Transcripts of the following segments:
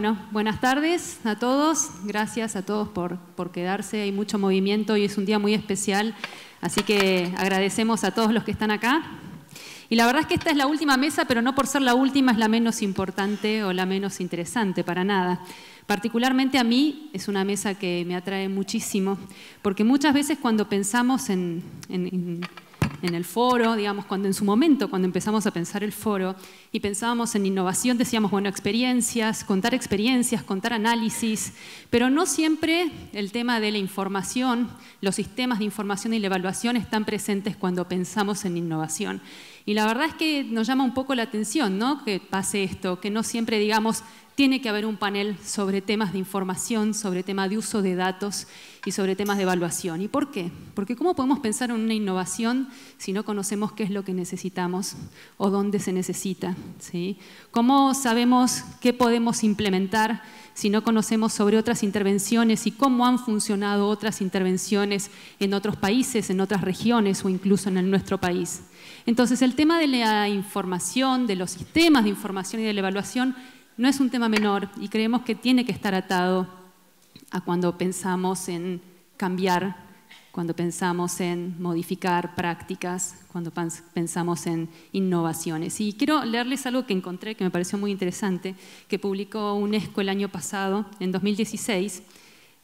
Bueno, buenas tardes a todos. Gracias a todos por, quedarse. Hay mucho movimiento y es un día muy especial. Así que agradecemos a todos los que están acá. Y la verdad es que esta es la última mesa, pero no por ser la última es la menos importante o la menos interesante, para nada. Particularmente a mí es una mesa que me atrae muchísimo, porque muchas veces cuando pensamos en en el foro, digamos, cuando en su momento, cuando empezamos a pensar el foro y pensábamos en innovación, decíamos, bueno, experiencias, contar experiencias, contar análisis, pero no siempre el tema de la información, los sistemas de información y la evaluación están presentes cuando pensamos en innovación. Y la verdad es que nos llama un poco la atención, ¿no? Que pase esto, que no siempre digamos, tiene que haber un panel sobre temas de información, sobre tema de uso de datos y sobre temas de evaluación. ¿Y por qué? Porque ¿cómo podemos pensar en una innovación si no conocemos qué es lo que necesitamos o dónde se necesita? ¿sí? ¿Cómo sabemos qué podemos implementar si no conocemos sobre otras intervenciones y cómo han funcionado otras intervenciones en otros países, en otras regiones o incluso en el nuestro país? Entonces el tema de la información, de los sistemas de información y de la evaluación no es un tema menor y creemos que tiene que estar atado a cuando pensamos en cambiar, cuando pensamos en modificar prácticas, cuando pensamos en innovaciones. Y quiero leerles algo que encontré que me pareció muy interesante, que publicó UNESCO el año pasado, en 2016,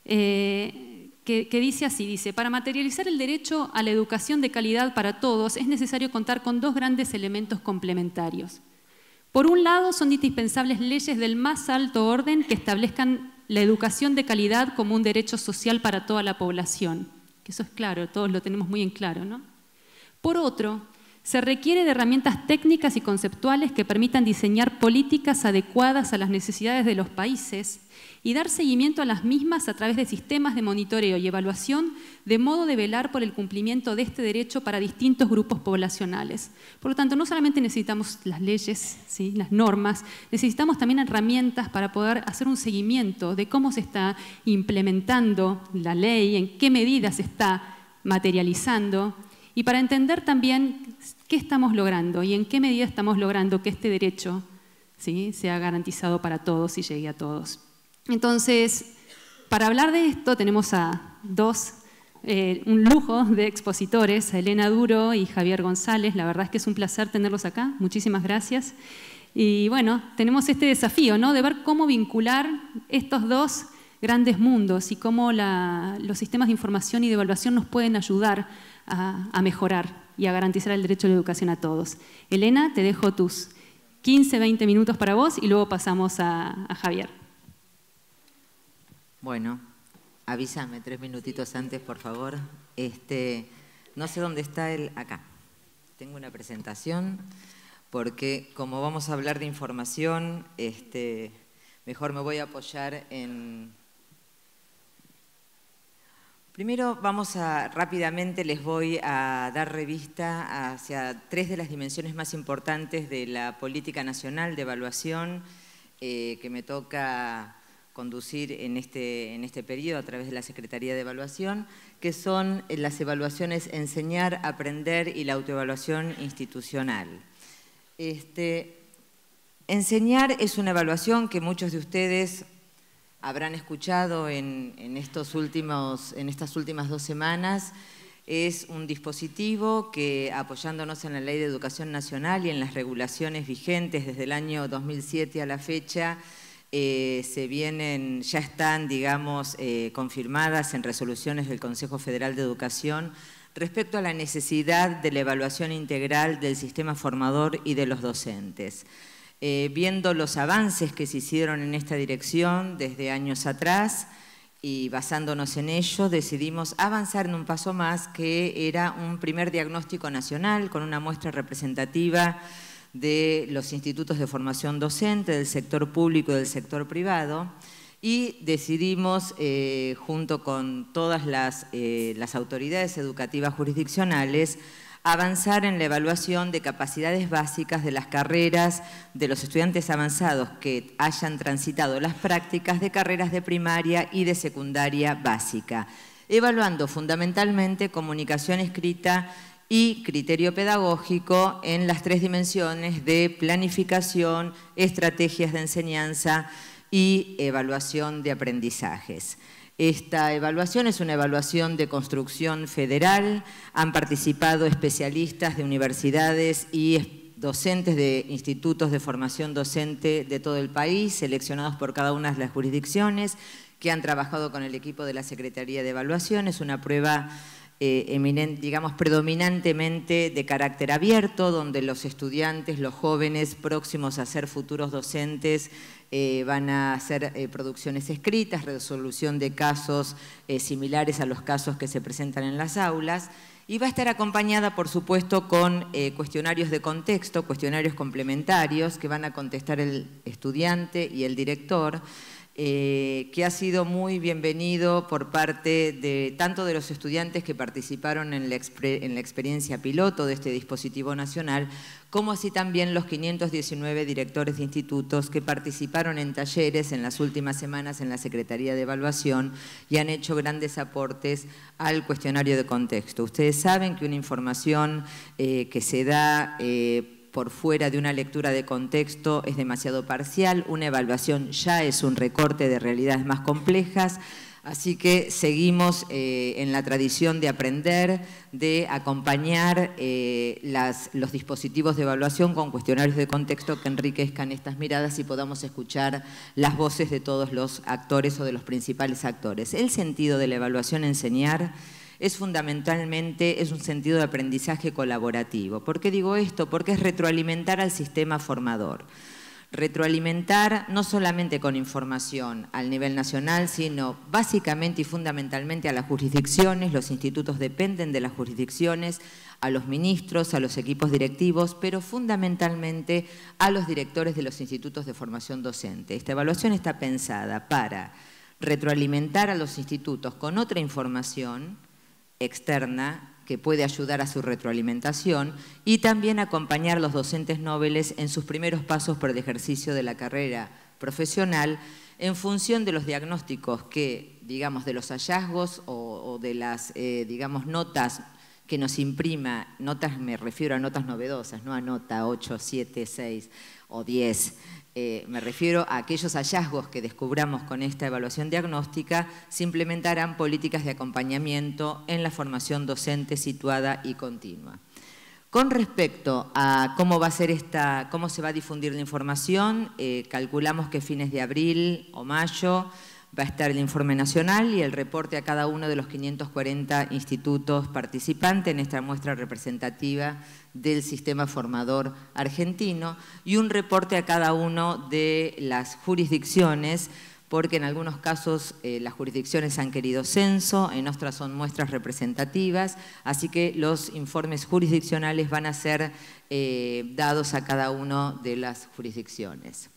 eh, que dice así, dice, para materializar el derecho a la educación de calidad para todos es necesario contar con dos grandes elementos complementarios por un lado, son indispensables leyes del más alto orden que establezcan la educación de calidad como un derecho social para toda la población. eso es claro, todos lo tenemos muy en claro, ¿no? Por otro, se requiere de herramientas técnicas y conceptuales que permitan diseñar políticas adecuadas a las necesidades de los países y dar seguimiento a las mismas a través de sistemas de monitoreo y evaluación, de modo de velar por el cumplimiento de este derecho para distintos grupos poblacionales. Por lo tanto, no solamente necesitamos las leyes, ¿sí? las normas, necesitamos también herramientas para poder hacer un seguimiento de cómo se está implementando la ley, en qué medida se está materializando y para entender también qué estamos logrando y en qué medida estamos logrando que este derecho ¿sí? sea garantizado para todos y llegue a todos. Entonces, para hablar de esto tenemos a dos, eh, un lujo de expositores, Elena Duro y Javier González. La verdad es que es un placer tenerlos acá. Muchísimas gracias. Y bueno, tenemos este desafío, ¿no? De ver cómo vincular estos dos grandes mundos y cómo los sistemas de información y de evaluación nos pueden ayudar a, mejorar y a garantizar el derecho a la educación a todos. Elena, te dejo tus 15, 20 minutos para vos y luego pasamos a Javier. Bueno, avísame tres minutitos antes, por favor. Este, no sé dónde está el... Acá. Tengo una presentación porque como vamos a hablar de información, este, mejor me voy a apoyar en... Primero vamos a, rápidamente les voy a dar revista hacia tres de las dimensiones más importantes de la política nacional de evaluación eh, que me toca conducir este, en este, periodo a través de la Secretaría de Evaluación, que son eh, las evaluaciones enseñar, aprender y la autoevaluación institucional. Este, enseñar es una evaluación que muchos de ustedes habrán escuchado en estas últimas dos semanas. Es un dispositivo que, apoyándonos en la Ley de Educación Nacional y en las regulaciones vigentes desde el año 2007 a la fecha, eh, se vienen, ya están, digamos, eh, confirmadas en resoluciones del Consejo Federal de Educación respecto a la necesidad de la evaluación integral del sistema formador y de los docentes. Eh, viendo los avances que se hicieron en esta dirección desde años atrás y basándonos en ello, decidimos avanzar en un paso más que era un primer diagnóstico nacional con una muestra representativa de los institutos de formación docente, del sector público y del sector privado, y decidimos, eh, junto con todas las, eh, las autoridades educativas jurisdiccionales, avanzar en la evaluación de capacidades básicas de las carreras de los estudiantes avanzados que hayan transitado las prácticas de carreras de primaria y de secundaria básica, evaluando fundamentalmente comunicación escrita y criterio pedagógico en las tres dimensiones de planificación, estrategias de enseñanza y evaluación de aprendizajes. Esta evaluación es una evaluación de construcción federal, han participado especialistas de universidades y docentes de institutos de formación docente de todo el país, seleccionados por cada una de las jurisdicciones, que han trabajado con el equipo de la Secretaría de Evaluación, es una prueba eh, digamos, predominantemente de carácter abierto, donde los estudiantes, los jóvenes próximos a ser futuros docentes, eh, van a hacer eh, producciones escritas, resolución de casos similares a los casos que se presentan en las aulas. Y va a estar acompañada, por supuesto, con cuestionarios de contexto, cuestionarios complementarios que van a contestar el estudiante y el director, eh, que ha sido muy bienvenido por parte de tanto de los estudiantes que participaron en la, experiencia piloto de este dispositivo nacional, como así también los 519 directores de institutos que participaron en talleres en las últimas semanas en la Secretaría de Evaluación y han hecho grandes aportes al cuestionario de contexto. Ustedes saben que una información eh, que se da... Eh, por fuera de una lectura de contexto es demasiado parcial, una evaluación ya es un recorte de realidades más complejas, Así que seguimos eh, en la tradición de aprender, de acompañar eh, los dispositivos de evaluación con cuestionarios de contexto que enriquezcan estas miradas y podamos escuchar las voces de todos los actores o de los principales actores. El sentido de la evaluación enseñar es fundamentalmente es un sentido de aprendizaje colaborativo. ¿Por qué digo esto? Porque es retroalimentar al sistema formador. Retroalimentar no solamente con información al nivel nacional, sino básicamente y fundamentalmente a las jurisdicciones, los institutos dependen de las jurisdicciones, a los ministros, a los equipos directivos, pero fundamentalmente a los directores de los institutos de formación docente. Esta evaluación está pensada para retroalimentar a los institutos con otra información, externa que puede ayudar a su retroalimentación y también acompañar a los docentes nobles en sus primeros pasos por el ejercicio de la carrera profesional en función de los diagnósticos que, digamos, de los hallazgos o, de las, eh, digamos, notas que nos imprima, notas me refiero a notas novedosas, no a nota 8, 7, 6 o 10, eh, me refiero a aquellos hallazgos que descubramos con esta evaluación diagnóstica, se implementarán políticas de acompañamiento en la formación docente situada y continua. Con respecto a cómo, va a ser esta, cómo se va a difundir la información, eh, calculamos que fines de abril o mayo va a estar el informe nacional y el reporte a cada uno de los 540 institutos participantes en esta muestra representativa del sistema formador argentino y un reporte a cada uno de las jurisdicciones porque en algunos casos eh, las jurisdicciones han querido censo, en otras son muestras representativas, así que los informes jurisdiccionales van a ser eh, dados a cada uno de las jurisdicciones.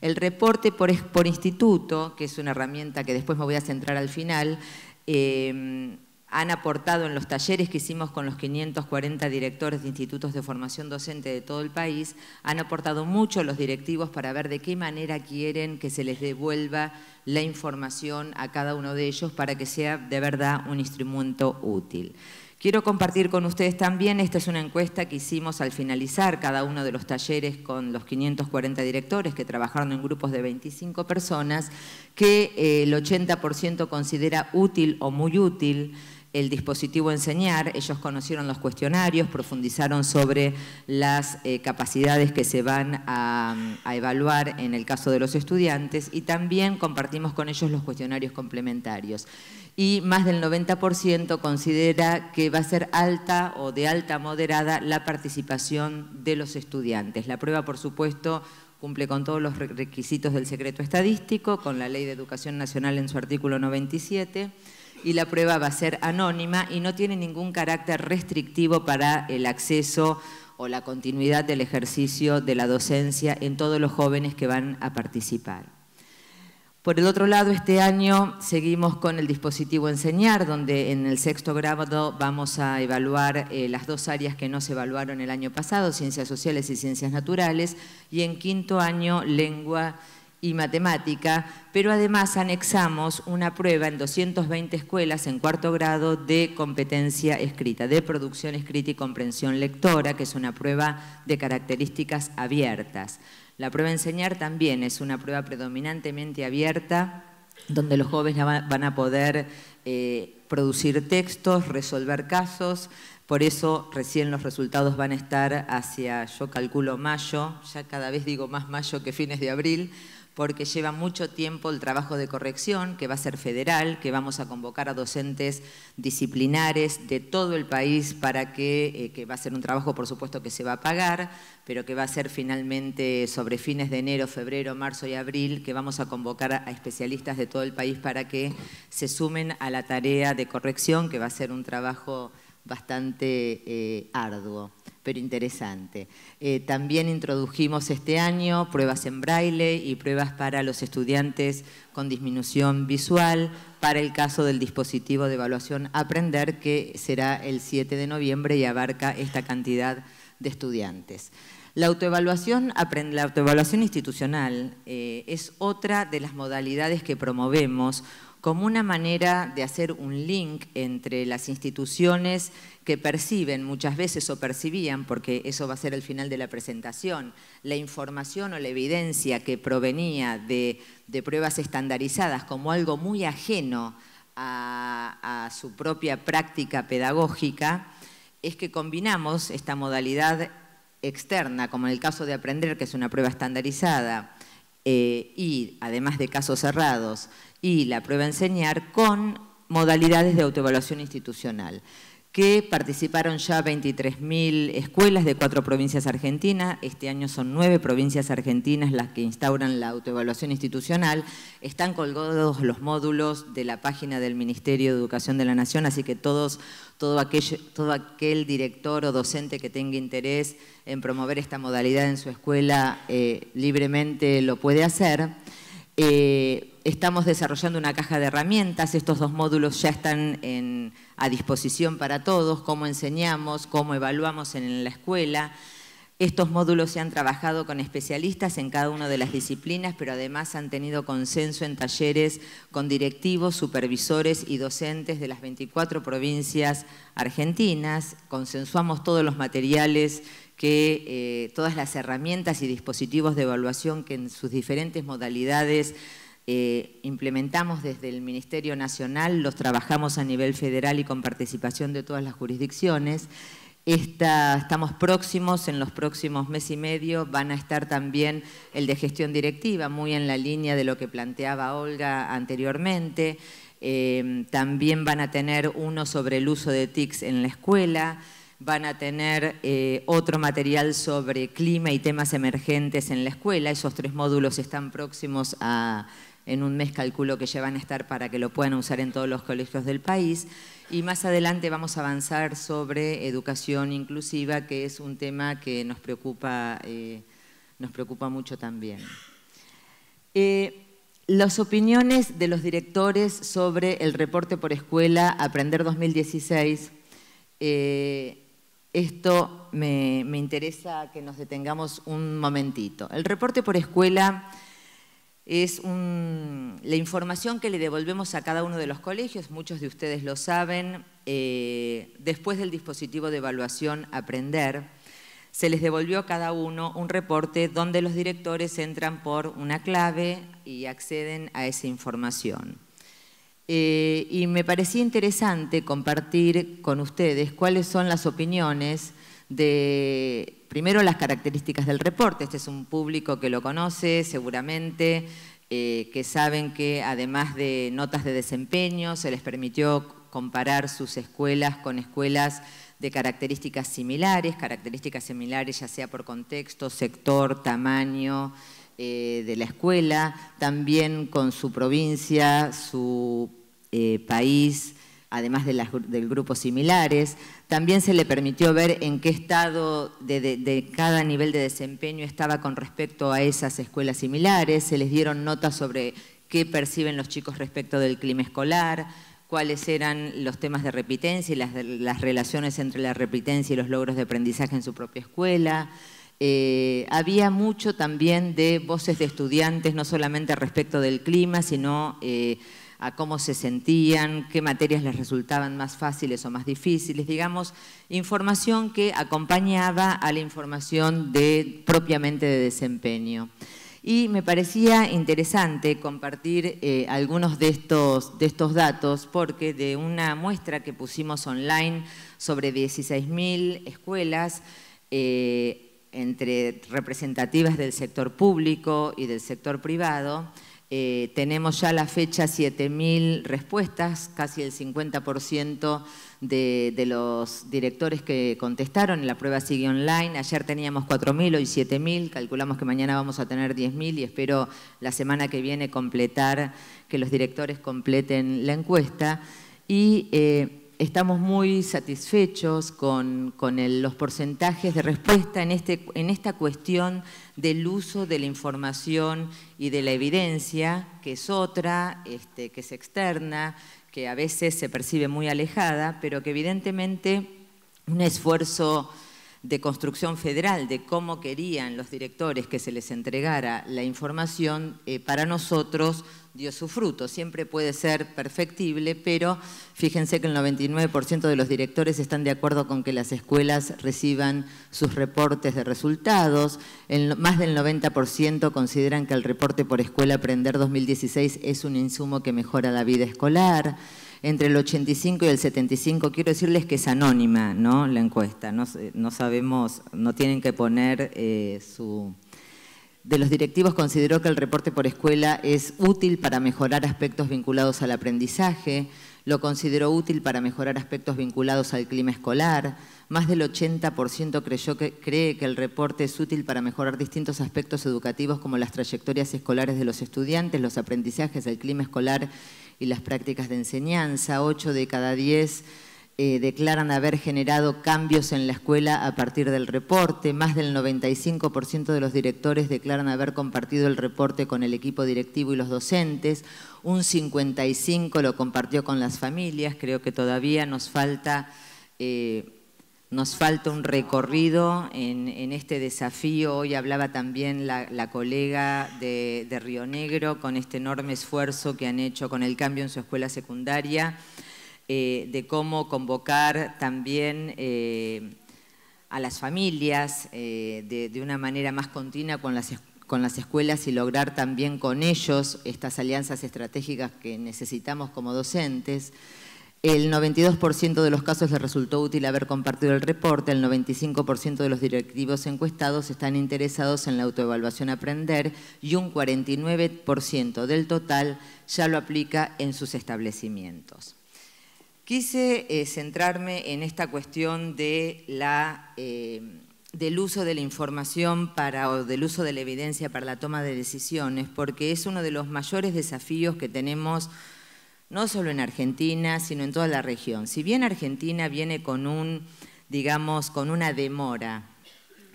El reporte por, instituto, que es una herramienta que después me voy a centrar al final, eh, han aportado en los talleres que hicimos con los 540 directores de institutos de formación docente de todo el país, han aportado mucho los directivos para ver de qué manera quieren que se les devuelva la información a cada uno de ellos para que sea de verdad un instrumento útil. Quiero compartir con ustedes también, esta es una encuesta que hicimos al finalizar cada uno de los talleres con los 540 directores que trabajaron en grupos de 25 personas, que eh, el 80% considera útil o muy útil el dispositivo Enseñar, ellos conocieron los cuestionarios, profundizaron sobre las eh, capacidades que se van a, a, evaluar en el caso de los estudiantes y también compartimos con ellos los cuestionarios complementarios. Y más del 90% considera que va a ser alta o de alta moderada la participación de los estudiantes. La prueba, por supuesto, cumple con todos los requisitos del secreto estadístico, con la Ley de Educación Nacional en su artículo 97 y la prueba va a ser anónima y no tiene ningún carácter restrictivo para el acceso o la continuidad del ejercicio de la docencia en todos los jóvenes que van a participar. Por el otro lado, este año seguimos con el dispositivo Enseñar, donde en el sexto grado vamos a evaluar eh, las dos áreas que no se evaluaron el año pasado, Ciencias Sociales y Ciencias Naturales, y en quinto año, Lengua y matemática, pero además anexamos una prueba en 220 escuelas en cuarto grado de competencia escrita, de producción escrita y comprensión lectora, que es una prueba de características abiertas. La prueba enseñar también es una prueba predominantemente abierta, donde los jóvenes van a poder eh, producir textos, resolver casos, por eso recién los resultados van a estar hacia, yo calculo mayo, ya cada vez digo más mayo que fines de abril, porque lleva mucho tiempo el trabajo de corrección, que va a ser federal, que vamos a convocar a docentes disciplinares de todo el país para que, eh, que va a ser un trabajo, por supuesto, que se va a pagar, pero que va a ser finalmente sobre fines de enero, febrero, marzo y abril, que vamos a convocar a especialistas de todo el país para que se sumen a la tarea de corrección, que va a ser un trabajo bastante eh, arduo pero interesante. Eh, también introdujimos este año pruebas en braille y pruebas para los estudiantes con disminución visual para el caso del dispositivo de evaluación Aprender, que será el 7 de noviembre y abarca esta cantidad de estudiantes. La autoevaluación, la autoevaluación institucional eh, es otra de las modalidades que promovemos como una manera de hacer un link entre las instituciones que perciben muchas veces o percibían, porque eso va a ser el final de la presentación, la información o la evidencia que provenía de, pruebas estandarizadas como algo muy ajeno a, su propia práctica pedagógica, es que combinamos esta modalidad externa, como en el caso de aprender, que es una prueba estandarizada, eh, y además de casos cerrados, y la prueba enseñar con modalidades de autoevaluación institucional que participaron ya 23.000 escuelas de cuatro provincias argentinas. Este año son nueve provincias argentinas las que instauran la autoevaluación institucional. Están colgados los módulos de la página del Ministerio de Educación de la Nación, así que todos, todo, aquel director o docente que tenga interés en promover esta modalidad en su escuela eh, libremente lo puede hacer. Eh, estamos desarrollando una caja de herramientas, estos dos módulos ya están a disposición para todos, cómo enseñamos, cómo evaluamos en la escuela. Estos módulos se han trabajado con especialistas en cada una de las disciplinas, pero además han tenido consenso en talleres con directivos, supervisores y docentes de las 24 provincias argentinas. Consensuamos todos los materiales que eh, todas las herramientas y dispositivos de evaluación que en sus diferentes modalidades eh, implementamos desde el Ministerio Nacional, los trabajamos a nivel federal y con participación de todas las jurisdicciones. estamos próximos, en los próximos mes y medio van a estar también el de gestión directiva, muy en la línea de lo que planteaba Olga anteriormente. Eh, también van a tener uno sobre el uso de TICs en la escuela van a tener eh, otro material sobre clima y temas emergentes en la escuela. Esos tres módulos están próximos a, en un mes calculo que ya van a estar para que lo puedan usar en todos los colegios del país. Y más adelante vamos a avanzar sobre educación inclusiva, que es un tema que nos preocupa, eh, nos preocupa mucho también. Eh, las opiniones de los directores sobre el reporte por escuela Aprender 2016 esto me, interesa que nos detengamos un momentito. El reporte por escuela es la información que le devolvemos a cada uno de los colegios, muchos de ustedes lo saben, eh, después del dispositivo de evaluación Aprender, se les devolvió a cada uno un reporte donde los directores entran por una clave y acceden a esa información. Eh, y me parecía interesante compartir con ustedes cuáles son las opiniones de, primero, las características del reporte. Este es un público que lo conoce seguramente, eh, que saben que además de notas de desempeño, se les permitió comparar sus escuelas con escuelas de características similares, características similares ya sea por contexto, sector, tamaño, eh, de la escuela, también con su provincia, su eh, país, además de del grupo similares. También se le permitió ver en qué estado de, cada nivel de desempeño estaba con respecto a esas escuelas similares. Se les dieron notas sobre qué perciben los chicos respecto del clima escolar, cuáles eran los temas de repitencia y las, las relaciones entre la repitencia y los logros de aprendizaje en su propia escuela. Eh, había mucho también de voces de estudiantes, no solamente respecto del clima, sino eh, a cómo se sentían, qué materias les resultaban más fáciles o más difíciles, digamos, información que acompañaba a la información de, propiamente de desempeño. Y me parecía interesante compartir eh, algunos de estos, de estos datos porque de una muestra que pusimos online sobre 16.000 escuelas, entre representativas del sector público y del sector privado. Eh, tenemos ya a la fecha 7.000 respuestas, casi el 50% de, los directores que contestaron, la prueba sigue online, ayer teníamos 4.000, hoy 7.000, calculamos que mañana vamos a tener 10.000 y espero la semana que viene completar, que los directores completen la encuesta. Y... Eh, estamos muy satisfechos con, los porcentajes de respuesta este, en, esta cuestión del uso de la información y de la evidencia, que es otra, este, que es externa, que a veces se percibe muy alejada, pero que evidentemente un esfuerzo de construcción federal de cómo querían los directores que se les entregara la información, eh, para nosotros dio su fruto. Siempre puede ser perfectible, pero fíjense que el 99% de los directores están de acuerdo con que las escuelas reciban sus reportes de resultados. más del 90% consideran que el reporte por escuela Aprender 2016 es un insumo que mejora la vida escolar. Entre el 85 y el 75, quiero decirles que es anónima ¿no? la encuesta, no, sabemos, no tienen que poner eh, su de los directivos consideró que el reporte por escuela es útil para mejorar aspectos vinculados al aprendizaje, lo consideró útil para mejorar aspectos vinculados al clima escolar, más del 80% creyó que, cree que el reporte es útil para mejorar distintos aspectos educativos como las trayectorias escolares de los estudiantes, los aprendizajes, el clima escolar y las prácticas de enseñanza, 8 de cada 10 eh, declaran haber generado cambios en la escuela a partir del reporte, más del 95% de los directores declaran haber compartido el reporte con el equipo directivo y los docentes, un 55% lo compartió con las familias, creo que todavía nos falta, eh, nos falta un recorrido en, este desafío, hoy hablaba también la, colega de, de Río Negro con este enorme esfuerzo que han hecho con el cambio en su escuela secundaria, eh, de cómo convocar también eh, a las familias eh, de, una manera más continua con las, con las escuelas y lograr también con ellos estas alianzas estratégicas que necesitamos como docentes. El 92% de los casos les resultó útil haber compartido el reporte, el 95% de los directivos encuestados están interesados en la autoevaluación aprender y un 49% del total ya lo aplica en sus establecimientos. Quise eh, centrarme en esta cuestión eh, del uso de la información para, o del uso de la evidencia para la toma de decisiones, porque es uno de los mayores desafíos que tenemos no solo en Argentina, sino en toda la región. Si bien Argentina viene con un, digamos, con una demora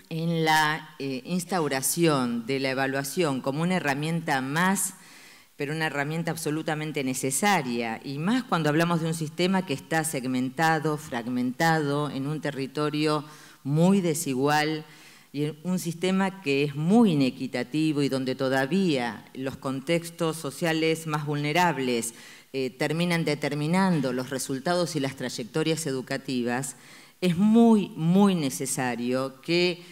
en la eh, instauración de la evaluación como una herramienta más pero una herramienta absolutamente necesaria, y más cuando hablamos de un sistema que está segmentado, fragmentado, en un territorio muy desigual, y un sistema que es muy inequitativo y donde todavía los contextos sociales más vulnerables eh, terminan determinando los resultados y las trayectorias educativas, es muy, muy necesario que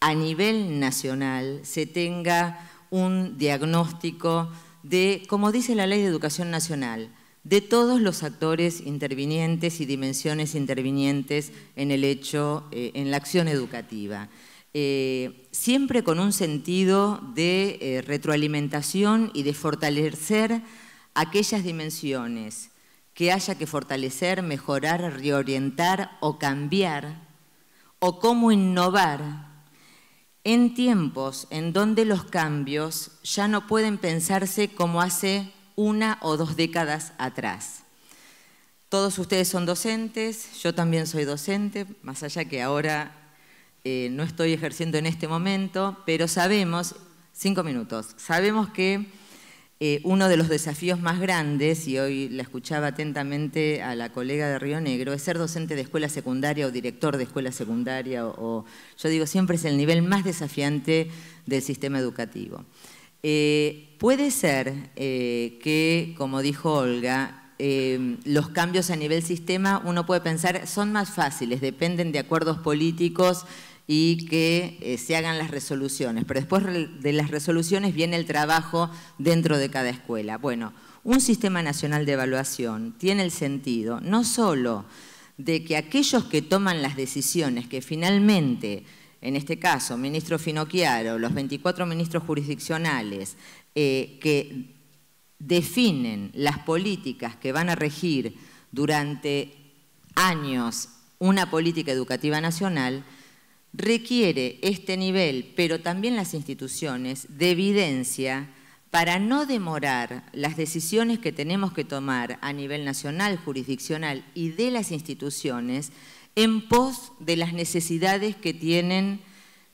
a nivel nacional se tenga un diagnóstico de, como dice la Ley de Educación Nacional, de todos los actores intervinientes y dimensiones intervinientes en el hecho, eh, en la acción educativa. Eh, siempre con un sentido de eh, retroalimentación y de fortalecer aquellas dimensiones que haya que fortalecer, mejorar, reorientar o cambiar, o cómo innovar en tiempos en donde los cambios ya no pueden pensarse como hace una o dos décadas atrás. Todos ustedes son docentes, yo también soy docente, más allá que ahora eh, no estoy ejerciendo en este momento, pero sabemos, cinco minutos, sabemos que eh, uno de los desafíos más grandes, y hoy la escuchaba atentamente a la colega de Río Negro, es ser docente de escuela secundaria o director de escuela secundaria, o, yo digo siempre es el nivel más desafiante del sistema educativo. Eh, puede ser eh, que, como dijo Olga, los cambios a nivel sistema uno puede pensar son más fáciles, dependen de acuerdos políticos y que eh, se hagan las resoluciones. Pero después de las resoluciones viene el trabajo dentro de cada escuela. Bueno, un sistema nacional de evaluación tiene el sentido no solo de que aquellos que toman las decisiones, que finalmente, en este caso, ministro Finocchiaro, los 24 ministros jurisdiccionales, eh, que definen las políticas que van a regir durante años una política educativa nacional, requiere este nivel, pero también las instituciones, de evidencia para no demorar las decisiones que tenemos que tomar a nivel nacional, jurisdiccional y de las instituciones en pos de las necesidades que tienen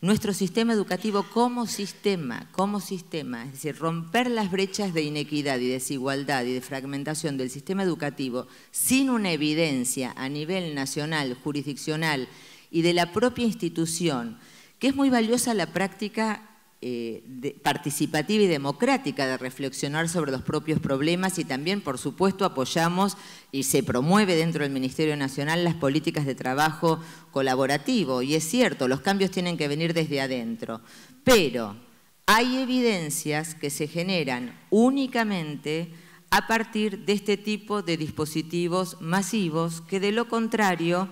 nuestro sistema educativo como sistema, como sistema, es decir, romper las brechas de inequidad y desigualdad y de fragmentación del sistema educativo sin una evidencia a nivel nacional, jurisdiccional y de la propia institución, que es muy valiosa la práctica eh, participativa y democrática de reflexionar sobre los propios problemas y también, por supuesto, apoyamos y se promueve dentro del Ministerio Nacional las políticas de trabajo colaborativo. Y es cierto, los cambios tienen que venir desde adentro. Pero hay evidencias que se generan únicamente a partir de este tipo de dispositivos masivos que de lo contrario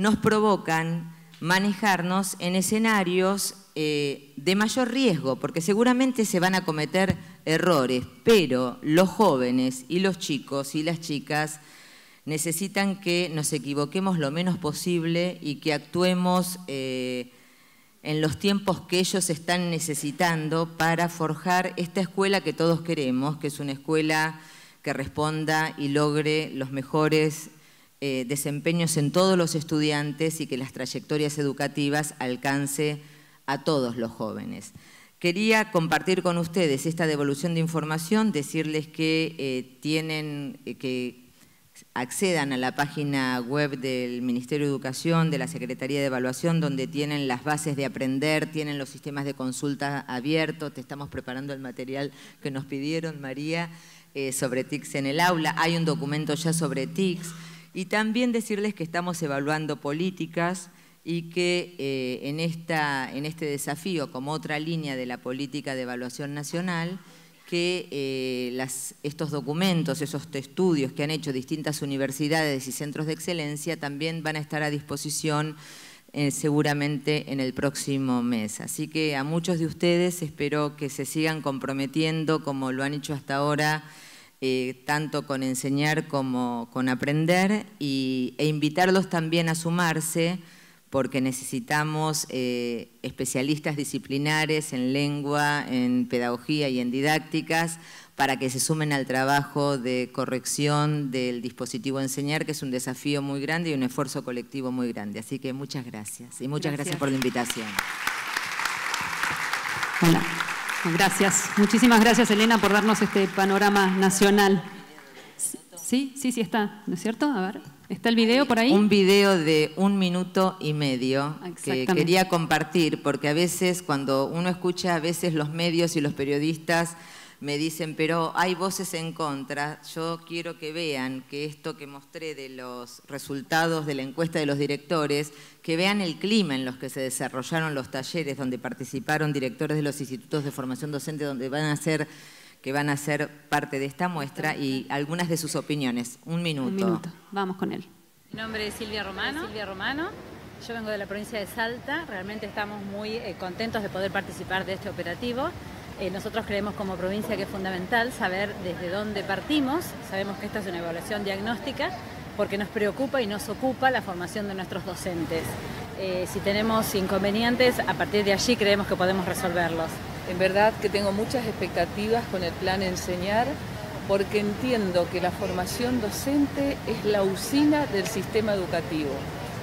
nos provocan manejarnos en escenarios eh, de mayor riesgo, porque seguramente se van a cometer errores, pero los jóvenes y los chicos y las chicas necesitan que nos equivoquemos lo menos posible y que actuemos eh, en los tiempos que ellos están necesitando para forjar esta escuela que todos queremos, que es una escuela que responda y logre los mejores eh, desempeños en todos los estudiantes y que las trayectorias educativas alcance a todos los jóvenes. Quería compartir con ustedes esta devolución de información, decirles que eh, tienen eh, que accedan a la página web del Ministerio de Educación, de la Secretaría de Evaluación, donde tienen las bases de aprender, tienen los sistemas de consulta abiertos, te estamos preparando el material que nos pidieron, María, sobre TICS en el aula, hay un documento ya sobre TICS. Y también decirles que estamos evaluando políticas y que eh, en, en este desafío, como otra línea de la política de evaluación nacional, que eh, estos documentos, esos estudios que han hecho distintas universidades y centros de excelencia también van a estar a disposición eh, seguramente en el próximo mes. Así que a muchos de ustedes espero que se sigan comprometiendo como lo han hecho hasta ahora eh, tanto con enseñar como con aprender, y, e invitarlos también a sumarse, porque necesitamos eh, especialistas disciplinares en lengua, en pedagogía y en didácticas, para que se sumen al trabajo de corrección del dispositivo Enseñar, que es un desafío muy grande y un esfuerzo colectivo muy grande. Así que muchas gracias y muchas gracias, por la invitación. Gracias. Muchísimas gracias, Elena, por darnos este panorama nacional. Sí, sí, sí está, ¿no es cierto? A ver, ¿está el video por ahí? Un video de un minuto y medio que quería compartir, porque a veces cuando uno escucha a veces los medios y los periodistas me dicen, pero hay voces en contra. Yo quiero que vean que esto que mostré de los resultados de la encuesta de los directores, que vean el clima en los que se desarrollaron los talleres donde participaron directores de los institutos de formación docente donde van a ser que van a ser parte de esta muestra y algunas de sus opiniones. Un minuto. Vamos con él. Mi nombre es Silvia Romano. Silvia Romano. Yo vengo de la provincia de Salta. Realmente estamos muy eh, contentos de poder participar de este operativo. Eh, nosotros creemos como provincia que es fundamental saber desde dónde partimos. Sabemos que esta es una evaluación diagnóstica porque nos preocupa y nos ocupa la formación de nuestros docentes. Eh, si tenemos inconvenientes, a partir de allí creemos que podemos resolverlos. En verdad que tengo muchas expectativas con el plan Enseñar porque entiendo que la formación docente es la usina del sistema educativo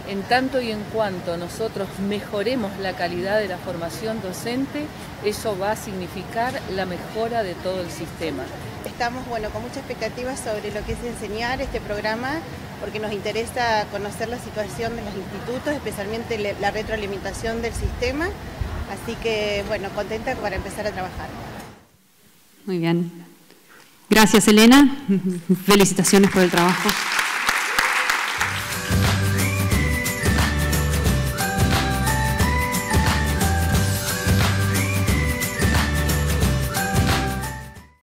en tanto y en cuanto nosotros mejoremos la calidad de la formación docente, eso va a significar la mejora de todo el sistema. Estamos bueno, con muchas expectativas sobre lo que es enseñar este programa, porque nos interesa conocer la situación de los institutos, especialmente la retroalimentación del sistema. Así que, bueno, contenta para empezar a trabajar. Muy bien. Gracias, Elena. Felicitaciones por el trabajo.